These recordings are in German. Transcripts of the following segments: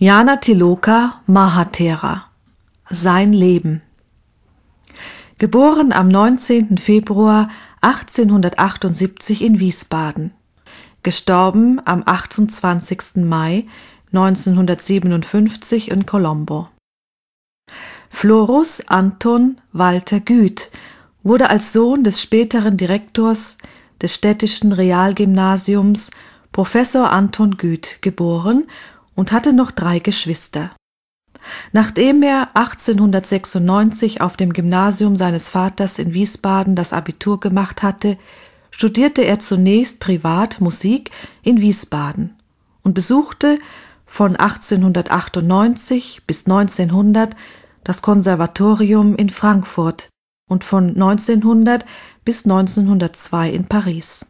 Jana Tiloka Mahatera Sein Leben Geboren am 19. Februar 1878 in Wiesbaden. Gestorben am 28. Mai 1957 in Colombo. Florus Anton Walter Güth wurde als Sohn des späteren Direktors des städtischen Realgymnasiums Professor Anton Güth geboren und hatte noch drei Geschwister. Nachdem er 1896 auf dem Gymnasium seines Vaters in Wiesbaden das Abitur gemacht hatte, studierte er zunächst privat Musik in Wiesbaden und besuchte von 1898 bis 1900 das Konservatorium in Frankfurt und von 1900 bis 1902 in Paris.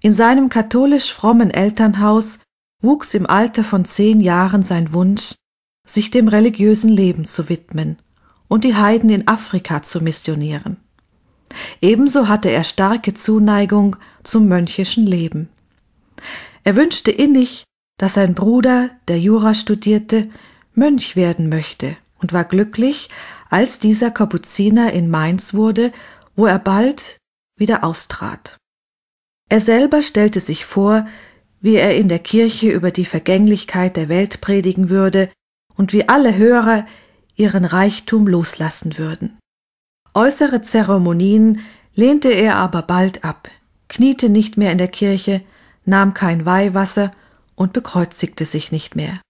In seinem katholisch frommen Elternhaus wuchs im Alter von zehn Jahren sein Wunsch, sich dem religiösen Leben zu widmen und die Heiden in Afrika zu missionieren. Ebenso hatte er starke Zuneigung zum mönchischen Leben. Er wünschte innig, dass sein Bruder, der Jura studierte, Mönch werden möchte und war glücklich, als dieser Kapuziner in Mainz wurde, wo er bald wieder austrat. Er selber stellte sich vor, wie er in der Kirche über die Vergänglichkeit der Welt predigen würde und wie alle Hörer ihren Reichtum loslassen würden. Äußere Zeremonien lehnte er aber bald ab, kniete nicht mehr in der Kirche, nahm kein Weihwasser und bekreuzigte sich nicht mehr.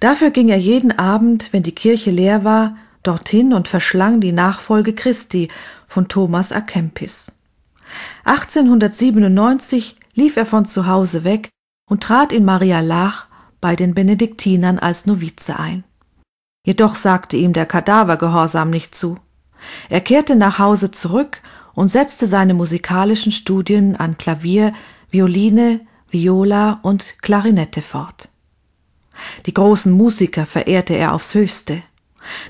Dafür ging er jeden Abend, wenn die Kirche leer war, dorthin und verschlang die Nachfolge Christi von Thomas A. Kempis. 1897 lief er von zu Hause weg und trat in Maria Lach bei den Benediktinern als Novize ein. Jedoch sagte ihm der Kadavergehorsam nicht zu. Er kehrte nach Hause zurück und setzte seine musikalischen Studien an Klavier, Violine, Viola und Klarinette fort. Die großen Musiker verehrte er aufs höchste.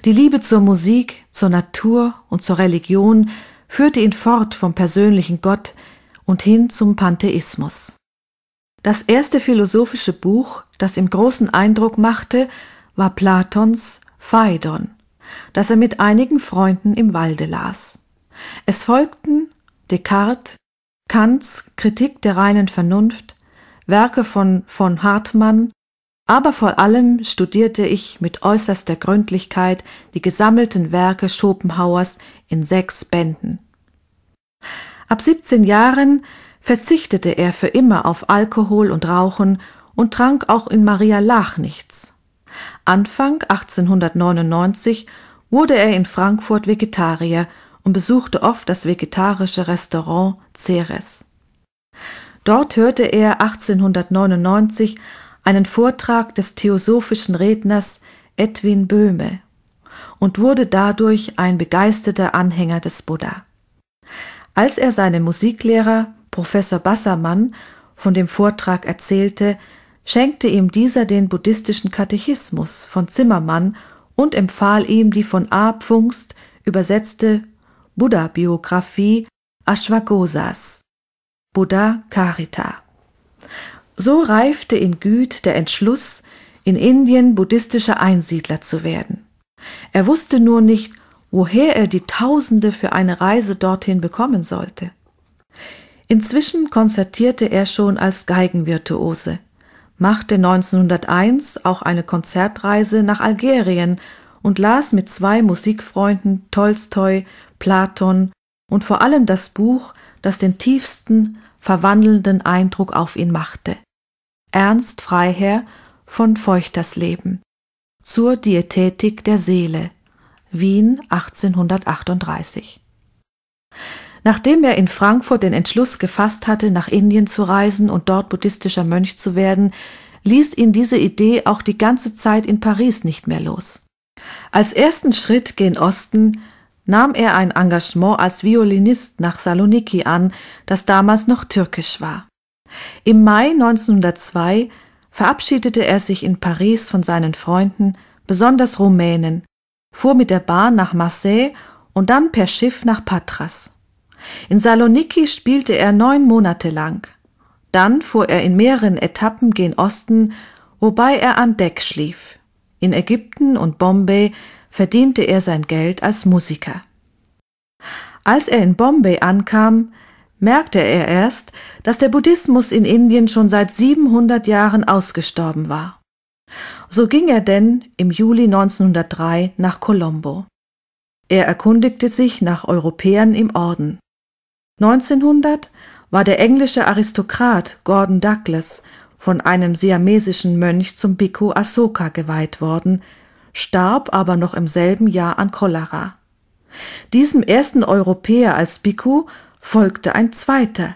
Die Liebe zur Musik, zur Natur und zur Religion führte ihn fort vom persönlichen Gott und hin zum Pantheismus. Das erste philosophische Buch, das ihm großen Eindruck machte, war Platons Phaidon, das er mit einigen Freunden im Walde las. Es folgten Descartes, Kants Kritik der reinen Vernunft, Werke von von Hartmann, aber vor allem studierte ich mit äußerster Gründlichkeit die gesammelten Werke Schopenhauers in sechs Bänden. Ab 17 Jahren verzichtete er für immer auf Alkohol und Rauchen und trank auch in Maria Lach nichts. Anfang 1899 wurde er in Frankfurt Vegetarier und besuchte oft das vegetarische Restaurant Ceres. Dort hörte er 1899 einen Vortrag des theosophischen Redners Edwin Böhme und wurde dadurch ein begeisterter Anhänger des Buddha. Als er seinem Musiklehrer Professor Bassermann von dem Vortrag erzählte, schenkte ihm dieser den buddhistischen Katechismus von Zimmermann und empfahl ihm die von A. Pfungst übersetzte Buddha-Biografie Ashwagosas, Buddha Karita. So reifte in Güth der Entschluss, in Indien buddhistischer Einsiedler zu werden. Er wusste nur nicht, woher er die Tausende für eine Reise dorthin bekommen sollte. Inzwischen konzertierte er schon als Geigenvirtuose, machte 1901 auch eine Konzertreise nach Algerien und las mit zwei Musikfreunden Tolstoi, Platon und vor allem das Buch, das den tiefsten, verwandelnden Eindruck auf ihn machte. Ernst Freiherr von Feuchtersleben zur Diätetik der Seele Wien 1838. Nachdem er in Frankfurt den Entschluss gefasst hatte, nach Indien zu reisen und dort buddhistischer Mönch zu werden, ließ ihn diese Idee auch die ganze Zeit in Paris nicht mehr los. Als ersten Schritt gen Osten nahm er ein Engagement als Violinist nach Saloniki an, das damals noch türkisch war. Im Mai 1902 verabschiedete er sich in Paris von seinen Freunden, besonders Rumänen, fuhr mit der Bahn nach Marseille und dann per Schiff nach Patras. In Saloniki spielte er neun Monate lang. Dann fuhr er in mehreren Etappen gen Osten, wobei er an Deck schlief. In Ägypten und Bombay verdiente er sein Geld als Musiker. Als er in Bombay ankam, merkte er erst, dass der Buddhismus in Indien schon seit 700 Jahren ausgestorben war. So ging er denn im Juli 1903 nach Colombo. Er erkundigte sich nach Europäern im Orden. 1900 war der englische Aristokrat Gordon Douglas von einem siamesischen Mönch zum Bhikkhu Asoka geweiht worden, starb aber noch im selben Jahr an Cholera. Diesem ersten Europäer als Bhikkhu folgte ein zweiter.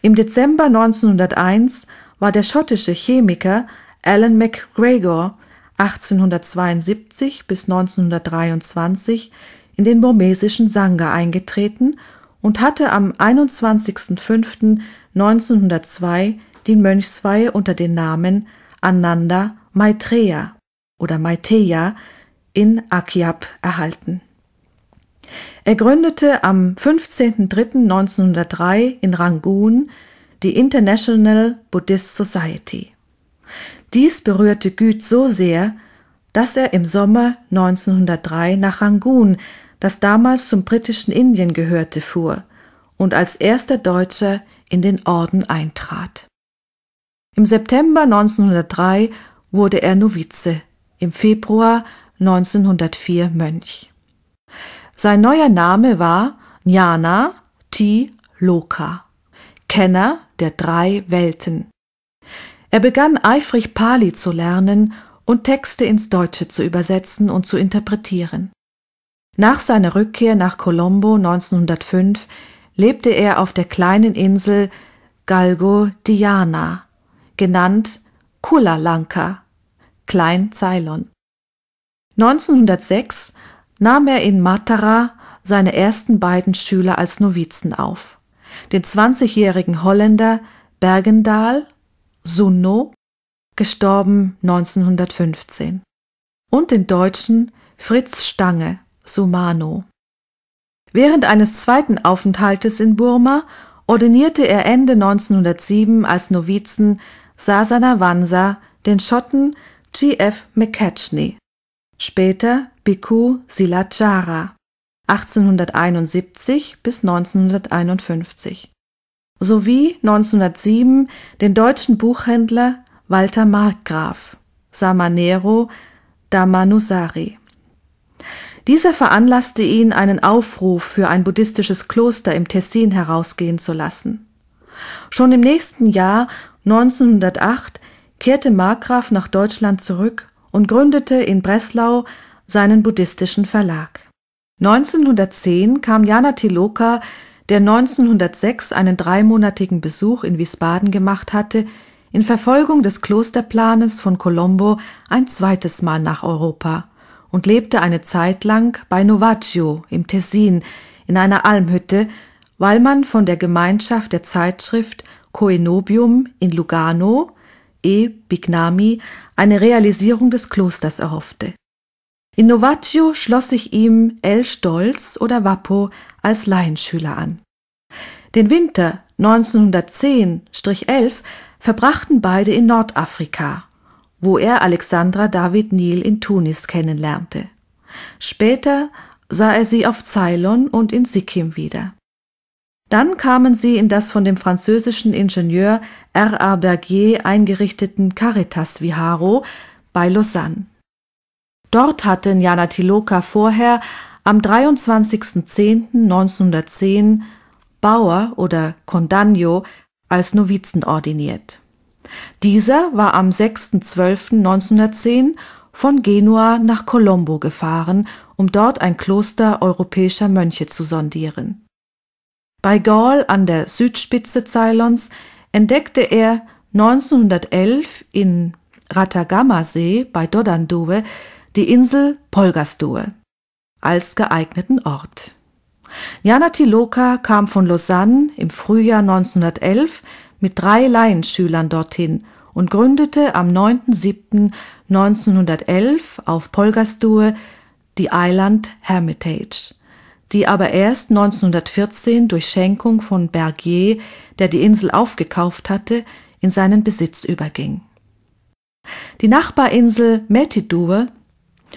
Im Dezember 1901 war der schottische Chemiker Alan McGregor (1872 bis 1923) in den burmesischen Sangha eingetreten und hatte am 21.05.1902 die Mönchsweihe unter den Namen Ananda Maitreya oder Maitreya in Akyab erhalten. Er gründete am 15.03.1903 in Rangoon die International Buddhist Society dies berührte Güth so sehr, dass er im Sommer 1903 nach Rangoon, das damals zum britischen Indien gehörte, fuhr und als erster Deutscher in den Orden eintrat. Im September 1903 wurde er Novize, im Februar 1904 Mönch. Sein neuer Name war Jnana T. Loka, Kenner der drei Welten. Er begann eifrig Pali zu lernen und Texte ins Deutsche zu übersetzen und zu interpretieren. Nach seiner Rückkehr nach Colombo 1905 lebte er auf der kleinen Insel Galgo Diana, genannt Kula Lanka, Klein Ceylon. 1906 nahm er in Matara seine ersten beiden Schüler als Novizen auf, den 20-jährigen Holländer Bergendahl Sunno, gestorben 1915, und den Deutschen Fritz Stange, Sumano. Während eines zweiten Aufenthaltes in Burma ordinierte er Ende 1907 als Novizen Sasana Wansa den Schotten G.F. McCatchney, später Bhikkhu Silachara, 1871 bis 1951 sowie 1907 den deutschen Buchhändler Walter Markgraf Samanero da Manusari. Dieser veranlasste ihn, einen Aufruf für ein buddhistisches Kloster im Tessin herausgehen zu lassen. Schon im nächsten Jahr 1908 kehrte Markgraf nach Deutschland zurück und gründete in Breslau seinen buddhistischen Verlag. 1910 kam Jana Tiloka der 1906 einen dreimonatigen Besuch in Wiesbaden gemacht hatte, in Verfolgung des Klosterplanes von Colombo ein zweites Mal nach Europa und lebte eine Zeit lang bei Novaggio im Tessin in einer Almhütte, weil man von der Gemeinschaft der Zeitschrift Coenobium in Lugano e Bignami eine Realisierung des Klosters erhoffte in Novaccio schloss sich ihm L. Stolz oder Wappo als Laienschüler an. Den Winter 1910-11 verbrachten beide in Nordafrika, wo er Alexandra David Neal in Tunis kennenlernte. Später sah er sie auf Ceylon und in Sikkim wieder. Dann kamen sie in das von dem französischen Ingenieur R. A. Bergier eingerichteten Caritas Viharo bei Lausanne. Dort hatte Njana Tiloka vorher am 23.10.1910 Bauer oder Condanho als Novizen ordiniert. Dieser war am 6.12.1910 von Genua nach Colombo gefahren, um dort ein Kloster europäischer Mönche zu sondieren. Bei Gaul an der Südspitze Ceylons entdeckte er 1911 in Ratagama-See bei Dodandube die Insel Polgastue als geeigneten Ort. Jana Tiloka kam von Lausanne im Frühjahr 1911 mit drei Laienschülern dorthin und gründete am 9.7.1911 auf Polgastue die Island Hermitage, die aber erst 1914 durch Schenkung von Bergier, der die Insel aufgekauft hatte, in seinen Besitz überging. Die Nachbarinsel Metidue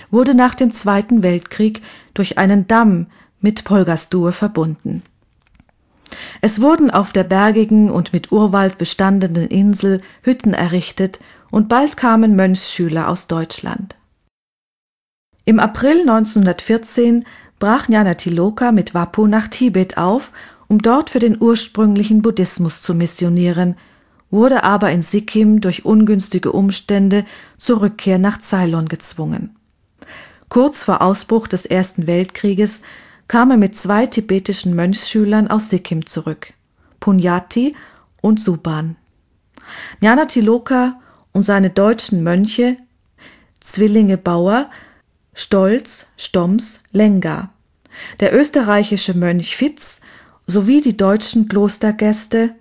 wurde nach dem Zweiten Weltkrieg durch einen Damm mit Polgastur verbunden. Es wurden auf der bergigen und mit Urwald bestandenen Insel Hütten errichtet und bald kamen Mönchsschüler aus Deutschland. Im April 1914 brach Nyanatiloka mit Wappo nach Tibet auf, um dort für den ursprünglichen Buddhismus zu missionieren, wurde aber in Sikkim durch ungünstige Umstände zur Rückkehr nach Ceylon gezwungen Kurz vor Ausbruch des Ersten Weltkrieges kam er mit zwei tibetischen Mönchsschülern aus Sikkim zurück, Punyati und Suban. Gnanatilloka und seine deutschen Mönche Zwillinge Bauer, Stolz, Stoms, Lenga, der österreichische Mönch Fitz sowie die deutschen Klostergäste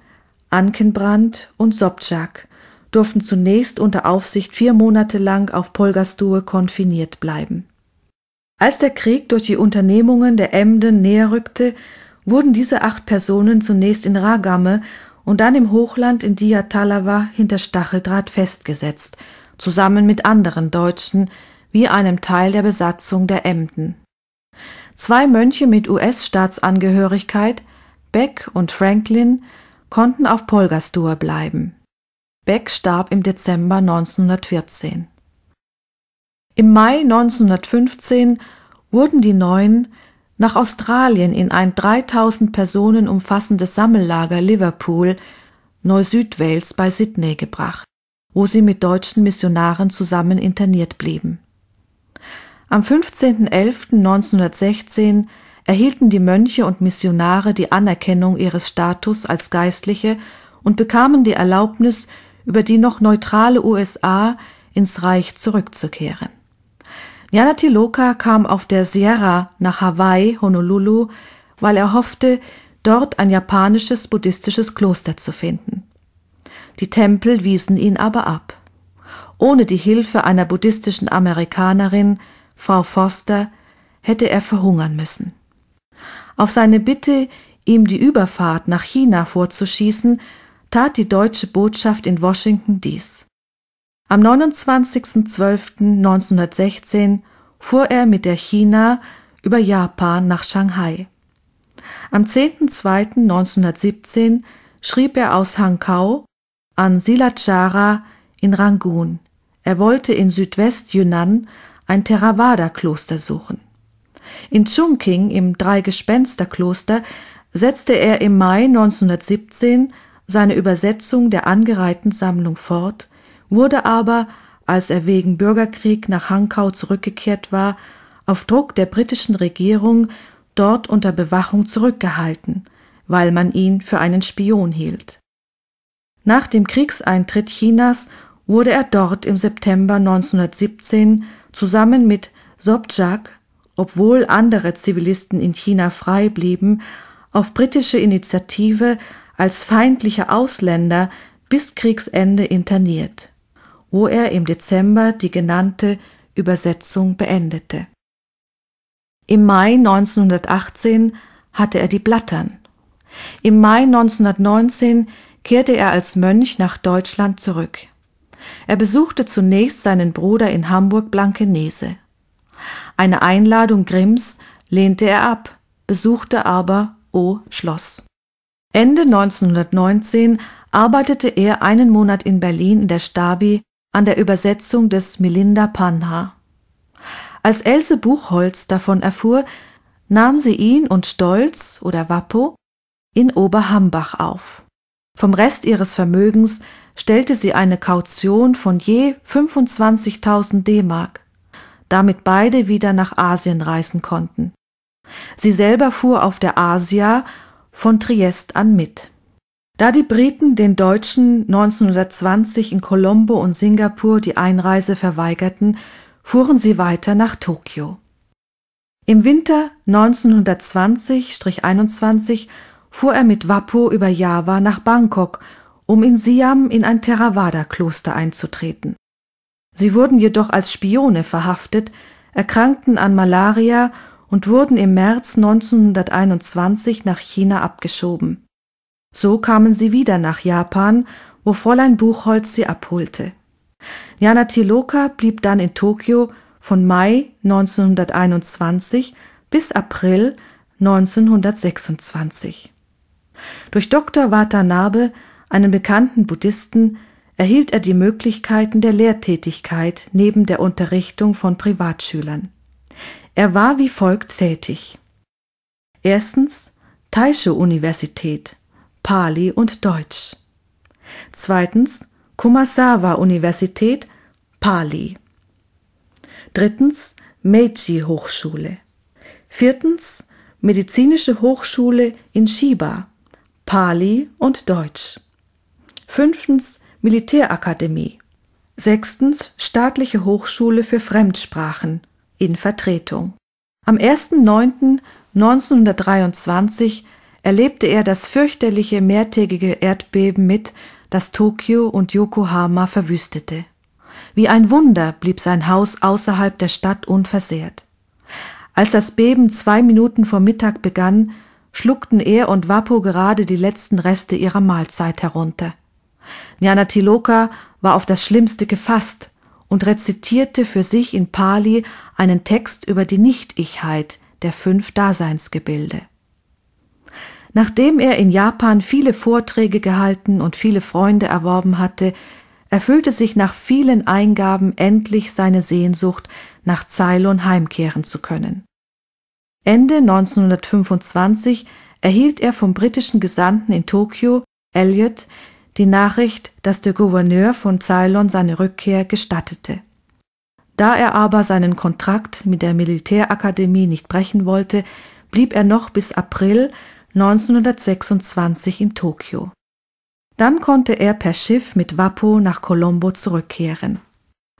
Ankenbrand und Sobczak durften zunächst unter Aufsicht vier Monate lang auf Polgastur konfiniert bleiben als der Krieg durch die Unternehmungen der Emden näher rückte, wurden diese acht Personen zunächst in Ragamme und dann im Hochland in Diyatalawa hinter Stacheldraht festgesetzt, zusammen mit anderen Deutschen, wie einem Teil der Besatzung der Emden. Zwei Mönche mit US-Staatsangehörigkeit, Beck und Franklin, konnten auf Polgastur bleiben. Beck starb im Dezember 1914 im Mai 1915 wurden die Neuen nach Australien in ein 3000 Personen umfassendes Sammellager Liverpool Neusüdwales bei Sydney gebracht, wo sie mit deutschen Missionaren zusammen interniert blieben. Am 15.11.1916 erhielten die Mönche und Missionare die Anerkennung ihres Status als Geistliche und bekamen die Erlaubnis, über die noch neutrale USA ins Reich zurückzukehren Nyanatilloka kam auf der Sierra nach Hawaii, Honolulu, weil er hoffte, dort ein japanisches buddhistisches Kloster zu finden. Die Tempel wiesen ihn aber ab. Ohne die Hilfe einer buddhistischen Amerikanerin, Frau Foster, hätte er verhungern müssen. Auf seine Bitte, ihm die Überfahrt nach China vorzuschießen, tat die deutsche Botschaft in Washington dies. Am 29.12.1916 fuhr er mit der China über Japan nach Shanghai. Am 10.02.1917 schrieb er aus Hankow an Silachara in Rangoon. er wollte in Südwest-Yunnan ein Theravada-Kloster suchen. In Chungking im Dreigespensterkloster setzte er im Mai 1917 seine Übersetzung der angereihten Sammlung fort wurde aber, als er wegen Bürgerkrieg nach Hankau zurückgekehrt war, auf Druck der britischen Regierung dort unter Bewachung zurückgehalten, weil man ihn für einen Spion hielt. Nach dem Kriegseintritt Chinas wurde er dort im September 1917 zusammen mit Sobchak, obwohl andere Zivilisten in China frei blieben, auf britische Initiative als feindlicher Ausländer bis Kriegsende interniert wo er im Dezember die genannte Übersetzung beendete. Im Mai 1918 hatte er die Blattern. Im Mai 1919 kehrte er als Mönch nach Deutschland zurück. Er besuchte zunächst seinen Bruder in Hamburg-Blankenese. Eine Einladung Grimms lehnte er ab, besuchte aber O. Schloss. Ende 1919 arbeitete er einen Monat in Berlin in der Stabi an der Übersetzung des Melinda Panha. Als Else Buchholz davon erfuhr, nahm sie ihn und Stolz oder Wappo in Oberhambach auf. Vom Rest ihres Vermögens stellte sie eine Kaution von je 25.000 D-Mark, damit beide wieder nach Asien reisen konnten. Sie selber fuhr auf der Asia von Triest an mit. Da die Briten den Deutschen 1920 in Colombo und Singapur die Einreise verweigerten, fuhren sie weiter nach Tokio. Im Winter 1920-21 fuhr er mit Wappo über Java nach Bangkok, um in Siam in ein Theravada-Kloster einzutreten. Sie wurden jedoch als Spione verhaftet, erkrankten an Malaria und wurden im März 1921 nach China abgeschoben. So kamen sie wieder nach Japan, wo Fräulein Buchholz sie abholte. Jana Tiloka blieb dann in Tokio von Mai 1921 bis April 1926. Durch Dr. Watanabe, einen bekannten Buddhisten, erhielt er die Möglichkeiten der Lehrtätigkeit neben der Unterrichtung von Privatschülern. Er war wie folgt tätig. Erstens Taisho Universität Pali und Deutsch. Zweitens Kumasawa Universität Pali. Drittens Meiji Hochschule. Viertens Medizinische Hochschule in Shiba Pali und Deutsch. Fünftens Militärakademie. Sechstens Staatliche Hochschule für Fremdsprachen in Vertretung. Am 1.9.1923 erlebte er das fürchterliche mehrtägige Erdbeben mit, das Tokio und Yokohama verwüstete. Wie ein Wunder blieb sein Haus außerhalb der Stadt unversehrt. Als das Beben zwei Minuten vor Mittag begann, schluckten er und Wappo gerade die letzten Reste ihrer Mahlzeit herunter. Tiloka war auf das Schlimmste gefasst und rezitierte für sich in Pali einen Text über die Nicht-Ichheit der fünf Daseinsgebilde. Nachdem er in Japan viele Vorträge gehalten und viele Freunde erworben hatte, erfüllte sich nach vielen Eingaben endlich seine Sehnsucht, nach Ceylon heimkehren zu können. Ende 1925 erhielt er vom britischen Gesandten in Tokio, Elliot, die Nachricht, dass der Gouverneur von Ceylon seine Rückkehr gestattete. Da er aber seinen Kontrakt mit der Militärakademie nicht brechen wollte, blieb er noch bis April 1926 in Tokio. Dann konnte er per Schiff mit Wappo nach Colombo zurückkehren.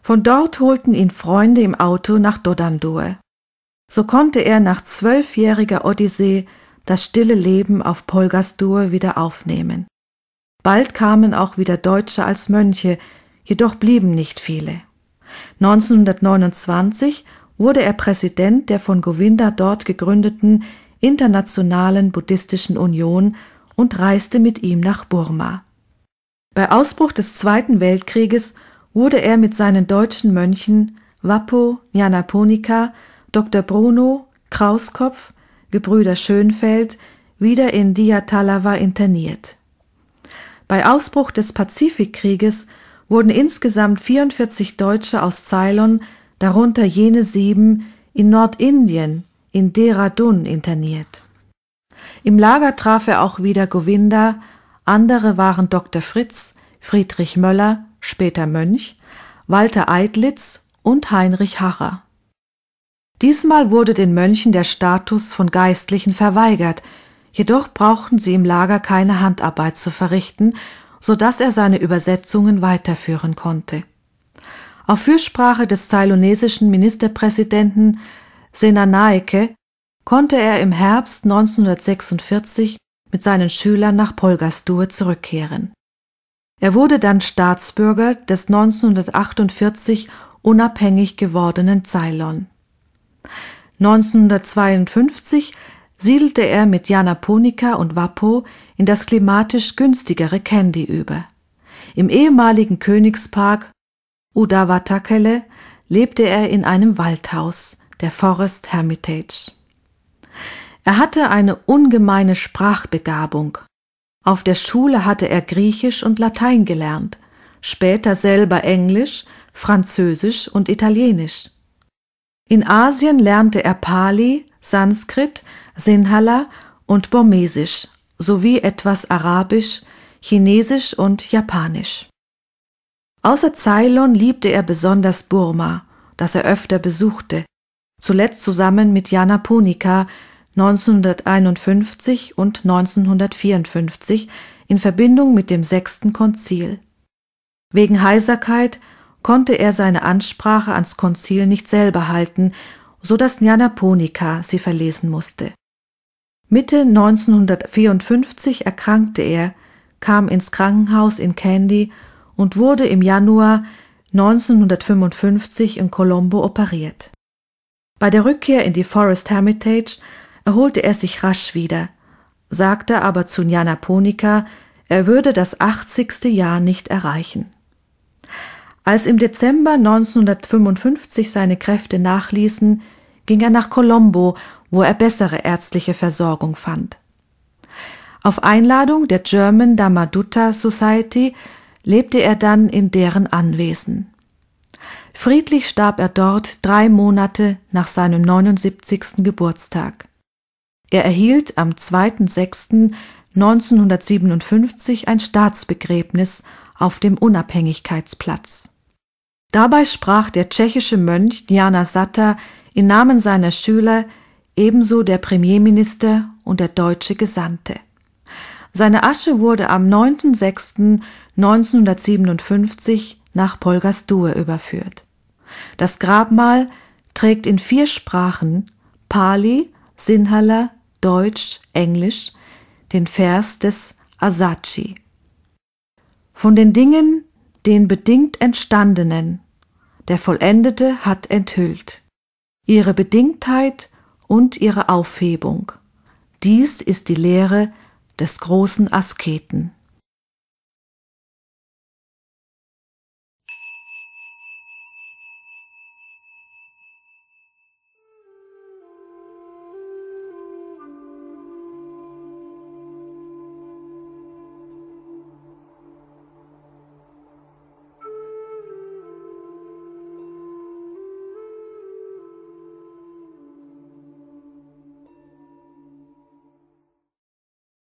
Von dort holten ihn Freunde im Auto nach Dodandoe. So konnte er nach zwölfjähriger Odyssee das stille Leben auf Polgastur wieder aufnehmen. Bald kamen auch wieder Deutsche als Mönche, jedoch blieben nicht viele. 1929 wurde er Präsident der von Govinda dort gegründeten Internationalen Buddhistischen Union und reiste mit ihm nach Burma. Bei Ausbruch des Zweiten Weltkrieges wurde er mit seinen deutschen Mönchen Wappo Nyanaponika, Dr. Bruno, Krauskopf, Gebrüder Schönfeld wieder in Diatalawa interniert. Bei Ausbruch des Pazifikkrieges wurden insgesamt 44 Deutsche aus Ceylon, darunter jene sieben, in Nordindien in Dehradun interniert. Im Lager traf er auch wieder Govinda, andere waren Dr. Fritz, Friedrich Möller, später Mönch, Walter Eidlitz und Heinrich Harrer. Diesmal wurde den Mönchen der Status von Geistlichen verweigert, jedoch brauchten sie im Lager keine Handarbeit zu verrichten, so dass er seine Übersetzungen weiterführen konnte. Auf Fürsprache des thailändischen Ministerpräsidenten Senanaike konnte er im Herbst 1946 mit seinen Schülern nach Polgastur zurückkehren. Er wurde dann Staatsbürger des 1948 unabhängig gewordenen Ceylon. 1952 siedelte er mit Jana Ponika und Wappo in das klimatisch günstigere Candy über. Im ehemaligen Königspark Udawatakele lebte er in einem Waldhaus der Forest Hermitage. Er hatte eine ungemeine Sprachbegabung. Auf der Schule hatte er Griechisch und Latein gelernt, später selber Englisch, Französisch und Italienisch. In Asien lernte er Pali, Sanskrit, Sinhala und Burmesisch sowie etwas Arabisch, Chinesisch und Japanisch. Außer Ceylon liebte er besonders Burma, das er öfter besuchte, zuletzt zusammen mit Jana Ponika 1951 und 1954 in Verbindung mit dem Sechsten Konzil. Wegen Heiserkeit konnte er seine Ansprache ans Konzil nicht selber halten, so dass Jana Ponika sie verlesen musste. Mitte 1954 erkrankte er, kam ins Krankenhaus in Candy und wurde im Januar 1955 in Colombo operiert bei der Rückkehr in die Forest Hermitage erholte er sich rasch wieder, sagte aber zu Njana Ponika, er würde das 80. Jahr nicht erreichen. Als im Dezember 1955 seine Kräfte nachließen, ging er nach Colombo, wo er bessere ärztliche Versorgung fand. Auf Einladung der German Damaduta Society lebte er dann in deren Anwesen. Friedlich starb er dort drei Monate nach seinem 79. Geburtstag. Er erhielt am 2.6.1957 ein Staatsbegräbnis auf dem Unabhängigkeitsplatz. Dabei sprach der tschechische Mönch Diana Satta im Namen seiner Schüler ebenso der Premierminister und der deutsche Gesandte. Seine Asche wurde am 9.6.1957 nach Polgastur überführt. Das Grabmal trägt in vier Sprachen Pali, Sinhala, Deutsch, Englisch den Vers des Asachi. Von den Dingen, den bedingt Entstandenen, der Vollendete hat enthüllt, ihre Bedingtheit und ihre Aufhebung. Dies ist die Lehre des großen Asketen.